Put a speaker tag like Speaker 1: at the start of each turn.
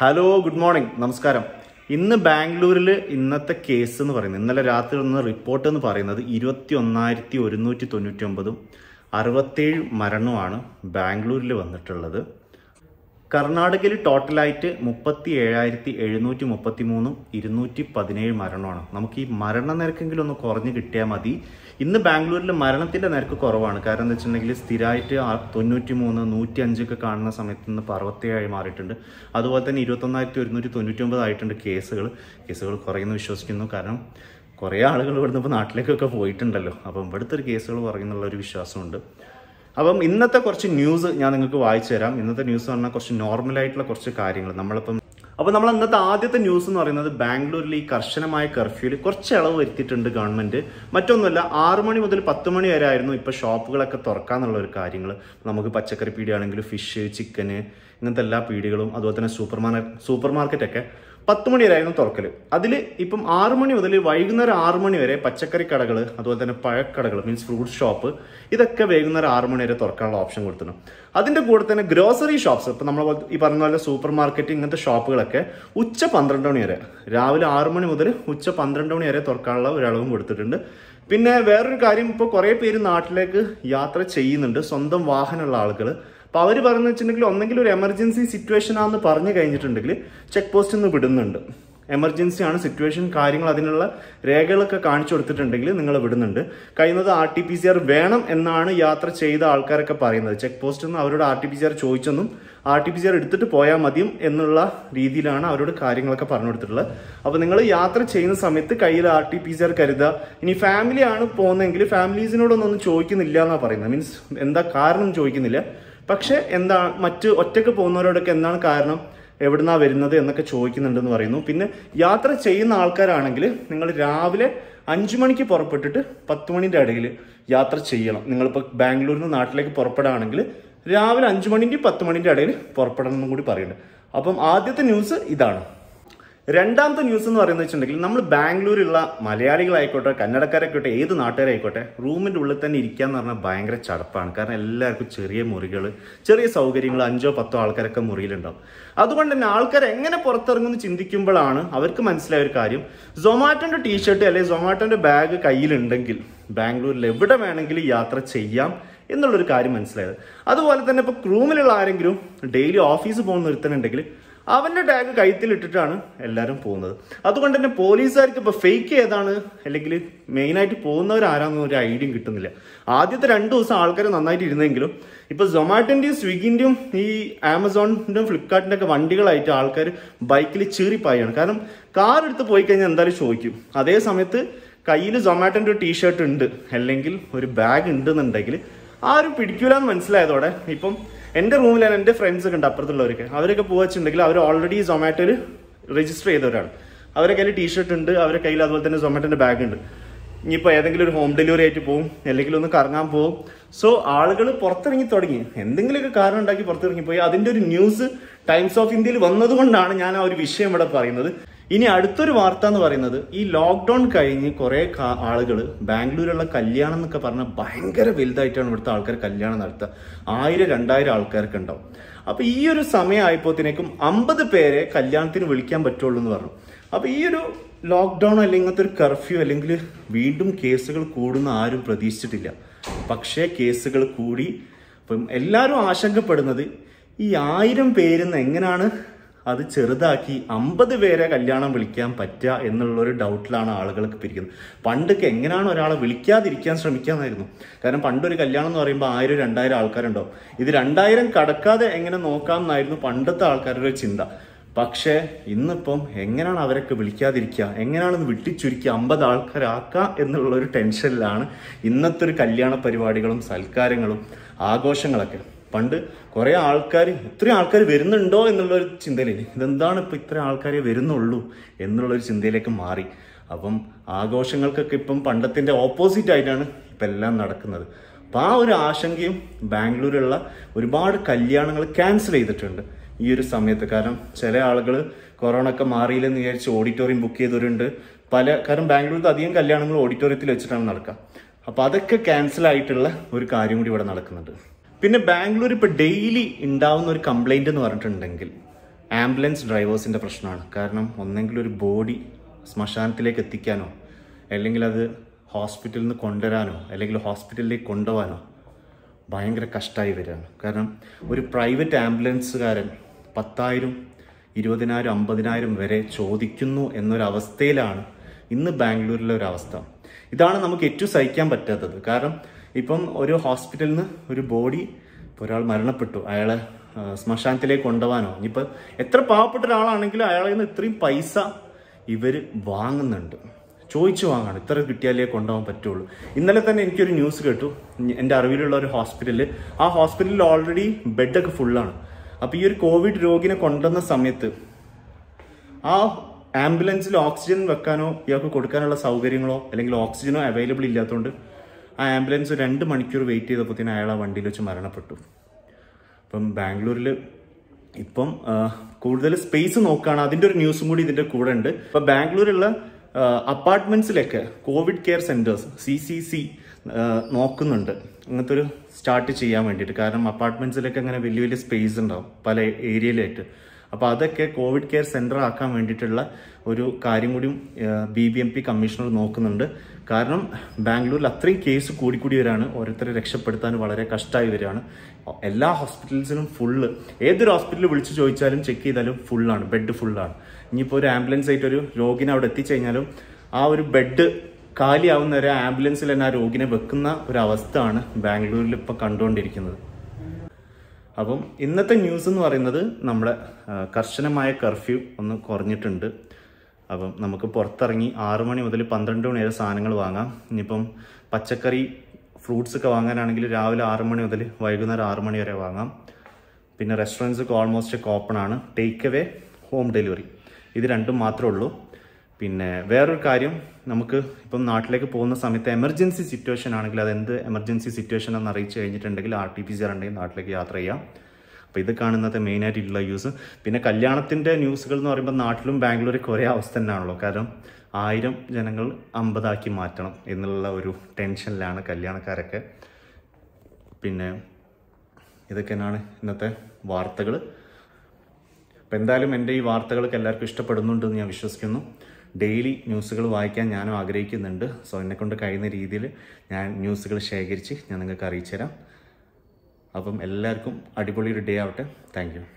Speaker 1: hello good morning നമസ്കാരം ഇന്ന് ബാംഗ്ലൂരിൽ ഇന്നത്തെ കേസ് എന്ന് പറയുന്നത് ഇന്നലെ രാത്രി വന്ന റിപ്പോർട്ട് എന്ന് പറയുന്നത് ഇരുപത്തി ഒന്നായിരത്തി ഒരുന്നൂറ്റി തൊണ്ണൂറ്റി ഒമ്പതും അറുപത്തേഴ് മരണവുമാണ് ബാംഗ്ലൂരിൽ വന്നിട്ടുള്ളത് കർണാടകയിൽ ടോട്ടലായിട്ട് മുപ്പത്തി ഏഴായിരത്തി എഴുന്നൂറ്റി മുപ്പത്തി മൂന്നും ഇരുന്നൂറ്റി പതിനേഴ് മരണമാണ് നമുക്ക് ഈ മരണ നിരക്കെങ്കിലും ഒന്ന് കുറഞ്ഞ് കിട്ടിയാൽ മതി ഇന്ന് ബാംഗ്ലൂരിൽ മരണത്തിൻ്റെ നിരക്ക് കുറവാണ് കാരണം എന്താ വെച്ചിട്ടുണ്ടെങ്കിൽ സ്ഥിരമായിട്ട് തൊണ്ണൂറ്റി മൂന്ന് നൂറ്റി അഞ്ചൊക്കെ കാണുന്ന സമയത്ത് നിന്ന് പർവ്വത്തേഴായി മാറിയിട്ടുണ്ട് അതുപോലെ തന്നെ ഇരുപത്തൊന്നായിരത്തി ഒരുന്നൂറ്റി തൊണ്ണൂറ്റി ഒമ്പത് ആയിട്ടുണ്ട് കേസുകൾ കേസുകൾ കുറയുന്നു വിശ്വസിക്കുന്നു കാരണം കുറേ ആളുകൾ ഇവിടുന്ന് ഇപ്പോൾ നാട്ടിലേക്കൊക്കെ പോയിട്ടുണ്ടല്ലോ അപ്പം ഇവിടുത്തെ ഒരു കേസുകൾ കുറയുന്നുള്ള ഒരു വിശ്വാസമുണ്ട് അപ്പം ഇന്നത്തെ കുറച്ച് ന്യൂസ് ഞാൻ നിങ്ങൾക്ക് വായിച്ചു തരാം ഇന്നത്തെ ന്യൂസ് എന്ന് പറഞ്ഞാൽ കുറച്ച് നോർമലായിട്ടുള്ള കുറച്ച് കാര്യങ്ങൾ നമ്മളിപ്പം അപ്പോൾ നമ്മൾ ഇന്നത്തെ ആദ്യത്തെ ന്യൂസ് എന്ന് പറയുന്നത് ബാംഗ്ലൂരിൽ ഈ കർശനമായ കർഫ്യൂവിൽ കുറച്ച് ഇളവ് വരുത്തിയിട്ടുണ്ട് ഗവൺമെൻറ് മറ്റൊന്നുമല്ല ആറു മണി മുതൽ പത്ത് മണി വരെ ആയിരുന്നു ഇപ്പോൾ ഷോപ്പുകളൊക്കെ തുറക്കാന്നുള്ള ഒരു കാര്യങ്ങൾ നമുക്ക് പച്ചക്കറി പീടിയാണെങ്കിലും ഫിഷ് ചിക്കന് ഇങ്ങനത്തെ എല്ലാ പീടികളും അതുപോലെ തന്നെ സൂപ്പർ മാർക്കറ്റ് സൂപ്പർ മാർക്കറ്റൊക്കെ പത്ത് മണി തുറക്കൽ അതിൽ ഇപ്പം ആറ് മണി മുതൽ വൈകുന്നേരം ആറ് മണി വരെ പച്ചക്കറി കടകൾ അതുപോലെ തന്നെ പഴക്കടകൾ മീൻസ് ഫ്രൂട്ട് ഷോപ്പ് ഇതൊക്കെ വൈകുന്നേരം ആറ് മണി വരെ തുറക്കാനുള്ള ഓപ്ഷൻ കൊടുത്തു അതിൻ്റെ കൂടെ തന്നെ ഗ്രോസറി ഷോപ്പ്സ് ഇപ്പം നമ്മൾ ഈ പറഞ്ഞ പോലെ സൂപ്പർ മാർക്കറ്റ് ഇങ്ങനത്തെ ഷോപ്പുകളൊക്കെ ഉച്ച പന്ത്രണ്ട് മണി വരെ രാവിലെ ആറ് മണി മുതൽ ഉച്ച പന്ത്രണ്ട് മണി വരെ തുറക്കാനുള്ള ഒരളവും കൊടുത്തിട്ടുണ്ട് പിന്നെ വേറൊരു കാര്യം ഇപ്പോൾ കുറേ പേര് നാട്ടിലേക്ക് യാത്ര ചെയ്യുന്നുണ്ട് സ്വന്തം വാഹനമുള്ള ആളുകൾ അപ്പോൾ അവർ പറഞ്ഞു വെച്ചിട്ടുണ്ടെങ്കിൽ ഒരു എമർജൻസി സിറ്റുവേഷൻ ആണെന്ന് പറഞ്ഞു കഴിഞ്ഞിട്ടുണ്ടെങ്കിൽ ചെക്ക് പോസ്റ്റിൽ നിന്ന് വിടുന്നുണ്ട് എമർജൻസി ആണ് സിറ്റുവേഷൻ കാര്യങ്ങൾ അതിനുള്ള രേഖകളൊക്കെ കാണിച്ചു കൊടുത്തിട്ടുണ്ടെങ്കിൽ നിങ്ങൾ വിടുന്നുണ്ട് കഴിയുന്നത് R T P C R വേണം എന്നാണ് യാത്ര ചെയ്ത ആൾക്കാരൊക്കെ പറയുന്നത് ചെക്ക് പോസ്റ്റിൽ നിന്ന് അവരോട് R T P C R ചോദിച്ചെന്നും R T P C R എടുത്തിട്ട് പോയാൽ മതിയും എന്നുള്ള രീതിയിലാണ് അവരോട് കാര്യങ്ങളൊക്കെ പറഞ്ഞു കൊടുത്തിട്ടുള്ളത് അപ്പോൾ നിങ്ങൾ യാത്ര ചെയ്യുന്ന സമയത്ത് കയ്യിൽ R T P C R കരുതുക ഇനി ഫാമിലിയാണ് പോകുന്നതെങ്കിൽ ഫാമിലീസിനോടൊന്നും ചോദിക്കുന്നില്ല എന്നാണ് പറയുന്നത് മീൻസ് എന്താ കാരണം ചോദിക്കുന്നില്ല പക്ഷേ എന്താണ് മറ്റ് ഒറ്റയ്ക്ക് പോകുന്നവരോടൊക്കെ എന്താണ് കാരണം എവിടുന്നാണ് വരുന്നത് എന്നൊക്കെ ചോദിക്കുന്നുണ്ടെന്ന് പറയുന്നു പിന്നെ യാത്ര ചെയ്യുന്ന ആൾക്കാരാണെങ്കിൽ നിങ്ങൾ രാവിലെ അഞ്ചു മണിക്ക് പുറപ്പെട്ടിട്ട് പത്ത് മണിൻ്റെ ഇടയിൽ യാത്ര ചെയ്യണം നിങ്ങളിപ്പോൾ ബാംഗ്ലൂരിൽ നിന്ന് നാട്ടിലേക്ക് പുറപ്പെടുകയാണെങ്കിൽ രാവിലെ അഞ്ചു മണിൻ്റെയും പത്ത് മണിൻ്റെ ഇടയിൽ പുറപ്പെടണം എന്നും കൂടി പറയുന്നുണ്ട് അപ്പം ആദ്യത്തെ ന്യൂസ് ഇതാണ് രണ്ടാമത്തെ ന്യൂസ് എന്ന് പറയുന്നത് വെച്ചിട്ടുണ്ടെങ്കിൽ നമ്മൾ ബാംഗ്ലൂരിലുള്ള മലയാളികളായിക്കോട്ടെ കന്നടക്കാരായിക്കോട്ടെ ഏത് നാട്ടുകാരായിക്കോട്ടെ റൂമിൻ്റെ ഉള്ളിൽ തന്നെ ഇരിക്കുക എന്ന് പറഞ്ഞാൽ ഭയങ്കര ചടപ്പാണ് കാരണം എല്ലാവർക്കും ചെറിയ മുറികൾ ചെറിയ സൗകര്യങ്ങൾ അഞ്ചോ പത്തോ ആൾക്കാരൊക്കെ മുറിയിലുണ്ടാവും അതുകൊണ്ട് തന്നെ ആൾക്കാർ എങ്ങനെ പുറത്തിറങ്ങുമെന്ന് ചിന്തിക്കുമ്പോഴാണ് അവർക്ക് മനസ്സിലായ ഒരു കാര്യം സൊമാറ്റോൻ്റെ ടീഷർട്ട് അല്ലെങ്കിൽ സൊമാറ്റോൻ്റെ ബാഗ് കയ്യിലുണ്ടെങ്കിൽ ബാംഗ്ലൂരിൽ എവിടെ വേണമെങ്കിലും യാത്ര ചെയ്യാം എന്നുള്ളൊരു കാര്യം മനസ്സിലായത് അതുപോലെ തന്നെ ഇപ്പോൾ റൂമിലുള്ള ആരെങ്കിലും ഡെയിലി ഓഫീസ് പോകുന്ന ഒരുത്തനുണ്ടെങ്കിൽ അവൻ്റെ ടാഗ് കഴുത്തിലിട്ടിട്ടാണ് എല്ലാവരും പോകുന്നത് അതുകൊണ്ട് തന്നെ പോലീസുകാർക്ക് ഇപ്പോൾ ഫേക്ക് ഏതാണ് അല്ലെങ്കിൽ മെയിനായിട്ട് പോകുന്നവരാരാണെന്ന് ഒരു ഐഡിയയും കിട്ടുന്നില്ല ആദ്യത്തെ രണ്ട് ദിവസം ആൾക്കാർ നന്നായിട്ട് ഇരുന്നെങ്കിലും ഇപ്പോൾ സൊമാറ്റോൻ്റെയും സ്വിഗ്ഗിൻ്റെയും ഈ ആമസോണിൻ്റെയും ഫ്ലിപ്കാർട്ടിൻ്റെ ഒക്കെ വണ്ടികളായിട്ട് ആൾക്കാർ ബൈക്കിൽ ചീറിപ്പായാണ് കാരണം കാർ എടുത്ത് പോയി കഴിഞ്ഞാൽ എന്തായാലും ചോദിക്കും അതേ സമയത്ത് കയ്യിൽ സൊമാറ്റോൻ്റെ ഒരു ടീഷർട്ട് ഉണ്ട് അല്ലെങ്കിൽ ഒരു ബാഗ് ഉണ്ടെന്നുണ്ടെങ്കിൽ ആരും പിടിക്കൂലെന്ന് മനസ്സിലായതോടെ ഇപ്പം എൻ്റെ എന്റെ എൻ്റെ ഫ്രണ്ട്സൊക്കെ ഉണ്ട് അപ്പുറത്തുള്ളവർക്ക് അവരൊക്കെ പോവച്ചിട്ടുണ്ടെങ്കിൽ അവർ ഓൾറെഡി സൊമാറ്റോയിൽ രജിസ്റ്റർ ചെയ്തവരാണ് അവരെ കയ്യിൽ ടീഷർട്ട് ഉണ്ട് അവരെ കയ്യിൽ അതുപോലെ തന്നെ സൊമാറ്റോൻ്റെ ബാഗ് ഉണ്ട് ഇനിയിപ്പോൾ ഏതെങ്കിലും ഒരു ഹോം ഡെലിവറി ആയിട്ട് പോകും അല്ലെങ്കിൽ ഒന്ന് കറങ്ങാൻ പോകും സോ ആളുകൾ പുറത്തിറങ്ങി തുടങ്ങി എന്തെങ്കിലുമൊക്കെ കാരണം ഉണ്ടാക്കി പുറത്തിറങ്ങിപ്പോയി അതിൻ്റെ ഒരു ന്യൂസ് ടൈംസ് ഓഫ് ഇന്ത്യയിൽ വന്നതുകൊണ്ടാണ് ഞാൻ ആ ഒരു വിഷയം ഇവിടെ പറയുന്നത് ഇനി അടുത്തൊരു വാർത്ത എന്ന് പറയുന്നത് ഈ ലോക്ക്ഡൗൺ കഴിഞ്ഞ് കുറേ ആളുകൾ ബാംഗ്ലൂരിലുള്ള കല്യാണം എന്നൊക്കെ പറഞ്ഞാൽ ഭയങ്കര വലുതായിട്ടാണ് ഇവിടുത്തെ ആൾക്കാർ കല്യാണം നടത്തുക ആയിരം രണ്ടായിരം ആൾക്കാർക്ക് ഉണ്ടാവും അപ്പോൾ ഈ ഒരു സമയമായപ്പോഴത്തേക്കും അമ്പത് പേരെ കല്യാണത്തിന് വിളിക്കാൻ പറ്റുള്ളൂ എന്ന് പറഞ്ഞു അപ്പോൾ ഈ ഒരു ലോക്ക്ഡൌൺ അല്ലെങ്കിൽ ഇങ്ങനത്തെ ഒരു കർഫ്യൂ അല്ലെങ്കിൽ വീണ്ടും കേസുകൾ കൂടുന്ന ആരും പ്രതീക്ഷിച്ചിട്ടില്ല പക്ഷേ കേസുകൾ കൂടി ഇപ്പം എല്ലാവരും ആശങ്കപ്പെടുന്നത് ഈ ആയിരം പേരിൽ നിന്ന് എങ്ങനെയാണ് അത് ചെറുതാക്കി അമ്പത് പേരെ കല്യാണം വിളിക്കാൻ പറ്റുക എന്നുള്ളൊരു ഡൗട്ടിലാണ് ആളുകൾക്ക് പിരിക്കുന്നത് പണ്ടൊക്കെ എങ്ങനെയാണ് ഒരാളെ വിളിക്കാതിരിക്കാൻ ശ്രമിക്കാമെന്നായിരുന്നു കാരണം പണ്ടൊരു കല്യാണം എന്ന് പറയുമ്പോൾ ആയിരം രണ്ടായിരം ആൾക്കാരുണ്ടാവും ഇത് രണ്ടായിരം കടക്കാതെ എങ്ങനെ നോക്കാം എന്നായിരുന്നു പണ്ടത്തെ ആൾക്കാരുടെ ചിന്ത പക്ഷേ ഇന്നിപ്പം എങ്ങനെയാണ് അവരൊക്കെ വിളിക്കാതിരിക്കുക എങ്ങനെയാണെന്ന് വിട്ടിച്ചുരുക്കി അമ്പത് ആൾക്കാരാക്കുക എന്നുള്ളൊരു ടെൻഷനിലാണ് ഇന്നത്തെ ഒരു കല്യാണ പരിപാടികളും സൽക്കാരങ്ങളും ആഘോഷങ്ങളൊക്കെ പണ്ട് കുറേ ആൾക്കാർ ഇത്രയും ആൾക്കാർ വരുന്നുണ്ടോ എന്നുള്ളൊരു ചിന്തയിൽ ഇതെന്താണ് ഇപ്പം ഇത്ര ആൾക്കാരെ വരുന്നുള്ളൂ എന്നുള്ളൊരു ചിന്തയിലേക്ക് മാറി അപ്പം ആഘോഷങ്ങൾക്കൊക്കെ ഇപ്പം പണ്ടത്തിൻ്റെ ഓപ്പോസിറ്റ് ആയിട്ടാണ് ഇപ്പം എല്ലാം നടക്കുന്നത് അപ്പോൾ ആ ഒരു ആശങ്കയും ബാംഗ്ലൂരിലുള്ള ഒരുപാട് കല്യാണങ്ങൾ ക്യാൻസൽ ചെയ്തിട്ടുണ്ട് ഈ ഒരു സമയത്ത് കാരണം ചില ആളുകൾ കൊറോണ ഒക്കെ മാറിയില്ലെന്ന് വിചാരിച്ച് ഓഡിറ്റോറിയം ബുക്ക് ചെയ്തവരുണ്ട് പല കാരണം ബാംഗ്ലൂരിൽ അധികം കല്യാണങ്ങൾ ഓഡിറ്റോറിയത്തിൽ വെച്ചിട്ടാണ് നടക്കുക അപ്പോൾ അതൊക്കെ ക്യാൻസൽ ആയിട്ടുള്ള ഒരു കാര്യം കൂടി ഇവിടെ നടക്കുന്നുണ്ട് പിന്നെ ബാംഗ്ലൂർ ഇപ്പോൾ ഡെയിലി ഉണ്ടാവുന്ന ഒരു കംപ്ലൈൻറ്റ് എന്ന് പറഞ്ഞിട്ടുണ്ടെങ്കിൽ ആംബുലൻസ് ഡ്രൈവേഴ്സിൻ്റെ പ്രശ്നമാണ് കാരണം ഒന്നെങ്കിലും ഒരു ബോഡി ശ്മശാനത്തിലേക്ക് എത്തിക്കാനോ അല്ലെങ്കിൽ അത് ഹോസ്പിറ്റലിൽ നിന്ന് കൊണ്ടുവരാനോ അല്ലെങ്കിൽ ഹോസ്പിറ്റലിലേക്ക് കൊണ്ടുപോകാനോ ഭയങ്കര കഷ്ടമായി വരികയാണ് കാരണം ഒരു പ്രൈവറ്റ് ആംബുലൻസുകാരൻ പത്തായിരം ഇരുപതിനായിരം അമ്പതിനായിരം വരെ ചോദിക്കുന്നു എന്നൊരവസ്ഥയിലാണ് ഇന്ന് ബാംഗ്ലൂരിലെ ഒരവസ്ഥ ഇതാണ് നമുക്ക് ഏറ്റവും സഹിക്കാൻ പറ്റാത്തത് കാരണം ഇപ്പം ഒരു ഹോസ്പിറ്റലിൽ നിന്ന് ഒരു ബോഡി ഒരാൾ മരണപ്പെട്ടു അയാളെ ശ്മശാനത്തിലേക്ക് കൊണ്ടുപോകാനോ ഇനിയിപ്പോൾ എത്ര പാവപ്പെട്ട ഒരാളാണെങ്കിലും അയാളിൽ നിന്ന് ഇത്രയും പൈസ ഇവർ വാങ്ങുന്നുണ്ട് ചോദിച്ചു വാങ്ങണം ഇത്ര കിട്ടിയാലേ കൊണ്ടുപോകാൻ പറ്റുള്ളൂ ഇന്നലെ തന്നെ എനിക്കൊരു ന്യൂസ് കേട്ടു എൻ്റെ അറിവിലുള്ള ഒരു ഹോസ്പിറ്റലിൽ ആ ഹോസ്പിറ്റലിൽ ഓൾറെഡി ബെഡൊക്കെ ഫുള്ളാണ് അപ്പോൾ ഈ ഒരു കോവിഡ് രോഗിനെ കൊണ്ടുവന്ന സമയത്ത് ആ ആംബുലൻസിൽ ഓക്സിജൻ വെക്കാനോ ഇയാൾക്ക് കൊടുക്കാനുള്ള സൗകര്യങ്ങളോ അല്ലെങ്കിൽ ഓക്സിജനോ അവൈലബിൾ ഇല്ലാത്തതുകൊണ്ട് ആ ആംബുലൻസ് രണ്ട് മണിക്കൂർ വെയിറ്റ് ചെയ്തപ്പോഴത്തേനും അയാൾ ആ വണ്ടിയിൽ വെച്ച് മരണപ്പെട്ടു അപ്പം ബാംഗ്ലൂരിൽ ഇപ്പം കൂടുതൽ സ്പേസ് നോക്കുകയാണ് അതിൻ്റെ ഒരു ന്യൂസും കൂടി ഇതിൻ്റെ കൂടെ ഉണ്ട് ഇപ്പം ബാംഗ്ലൂരിലുള്ള അപ്പാർട്ട്മെൻസിലൊക്കെ COVID care centres C C C നോക്കുന്നുണ്ട് അങ്ങനത്തെ ഒരു സ്റ്റാർട്ട് ചെയ്യാൻ വേണ്ടിയിട്ട് കാരണം അപ്പാർട്ട്മെൻസിലൊക്കെ അങ്ങനെ വലിയ വലിയ സ്പേസ് ഉണ്ടാവും പല ഏരിയയിലായിട്ട് അപ്പോൾ അതൊക്കെ കോവിഡ് കെയർ സെൻ്റർ ആക്കാൻ വേണ്ടിയിട്ടുള്ള ഒരു കാര്യം കൂടിയും B B M P commissioner നോക്കുന്നുണ്ട് കാരണം ബാംഗ്ലൂരിൽ അത്രയും കേസ് കൂടിക്കൂടി വരാണ് ഓരോരുത്തരെ രക്ഷപ്പെടുത്താൻ വളരെ കഷ്ടമായി വരികയാണ് എല്ലാ ഹോസ്പിറ്റൽസിലും ഫുള്ള് ഏതൊരു ഹോസ്പിറ്റലിൽ വിളിച്ച് ചോദിച്ചാലും ചെക്ക് ചെയ്താലും ഫുള്ളാണ് ബെഡ് ഫുള്ളാണ് ഇനിയിപ്പോൾ ഒരു ആംബുലൻസ് ആയിട്ട് ഒരു രോഗിനെ അവിടെ എത്തിച്ചുകഴിഞ്ഞാലും ആ ഒരു ബെഡ് കാലിയാവുന്ന ഒരു ആംബുലൻസിൽ തന്നെ ആ രോഗിനെ വെക്കുന്ന ഒരു അവസ്ഥയാണ് ബാംഗ്ലൂരിൽ ഇപ്പോൾ കണ്ടുകൊണ്ടിരിക്കുന്നത് അപ്പം ഇന്നത്തെ ന്യൂസ് എന്ന് പറയുന്നത് നമ്മുടെ കർശനമായ കർഫ്യൂ ഒന്ന് കുറഞ്ഞിട്ടുണ്ട് അപ്പം നമുക്ക് പുറത്തിറങ്ങി ആറു മണി മുതൽ പന്ത്രണ്ട് മണി വരെ സാധനങ്ങൾ വാങ്ങാം ഇനിയിപ്പം പച്ചക്കറി ഫ്രൂട്ട്സ് ഒക്കെ വാങ്ങാനാണെങ്കിൽ രാവിലെ ആറു മണി മുതൽ വൈകുന്നേരം ആറു മണി വരെ വാങ്ങാം പിന്നെ റെസ്റ്റോറൻറ്റ്സ് ഒക്കെ ഓൾമോസ്റ്റ് ഒക്കെ ഓപ്പൺ ആണ് ടേക്ക് അവേ ഹോം ഡെലിവറി ഇത് രണ്ടും മാത്രമേ ഉള്ളൂ പിന്നെ വേറൊരു കാര്യം നമുക്ക് ഇപ്പം നാട്ടിലേക്ക് പോകുന്ന സമയത്ത് എമർജൻസി സിറ്റുവേഷൻ ആണെങ്കിൽ അത് എന്ത് എമർജൻസി സിറ്റുവേഷൻ എന്ന് അറിയിച്ചു കഴിഞ്ഞിട്ടുണ്ടെങ്കിൽ R T P C R ഉണ്ടെങ്കിൽ നാട്ടിലേക്ക് യാത്ര ചെയ്യാം അപ്പോൾ ഇത് കാണുന്നത് മെയിനായിട്ടുള്ള യൂസ് പിന്നെ കല്യാണത്തിൻ്റെ ന്യൂസുകൾ എന്ന് പറയുമ്പോൾ നാട്ടിലും ബാംഗ്ലൂർ കുറേ അവസ്ഥ തന്നെയാണല്ലോ കാരണം ആയിരം ജനങ്ങൾ അമ്പതാക്കി മാറ്റണം എന്നുള്ള ഒരു ടെൻഷനിലാണ് കല്യാണക്കാരൊക്കെ പിന്നെ ഇതൊക്കെയാണ് ഇന്നത്തെ വാർത്തകൾ അപ്പോൾ എന്തായാലും എൻ്റെ ഈ വാർത്തകൾക്ക് എല്ലാവർക്കും ഇഷ്ടപ്പെടുന്നുണ്ടെന്ന് ഞാൻ വിശ്വസിക്കുന്നു ഡെയിലി ന്യൂസുകൾ വായിക്കാൻ ഞാനും ആഗ്രഹിക്കുന്നുണ്ട് സോ എന്നെക്കൊണ്ട് കഴിയുന്ന രീതിയിൽ ഞാൻ ന്യൂസുകൾ ശേഖരിച്ച് ഞാൻ നിങ്ങൾക്ക് അറിയിച്ചു തരാം അപ്പം എല്ലാവർക്കും അടിപൊളി ഒരു ഡേ ആവട്ടെ താങ്ക്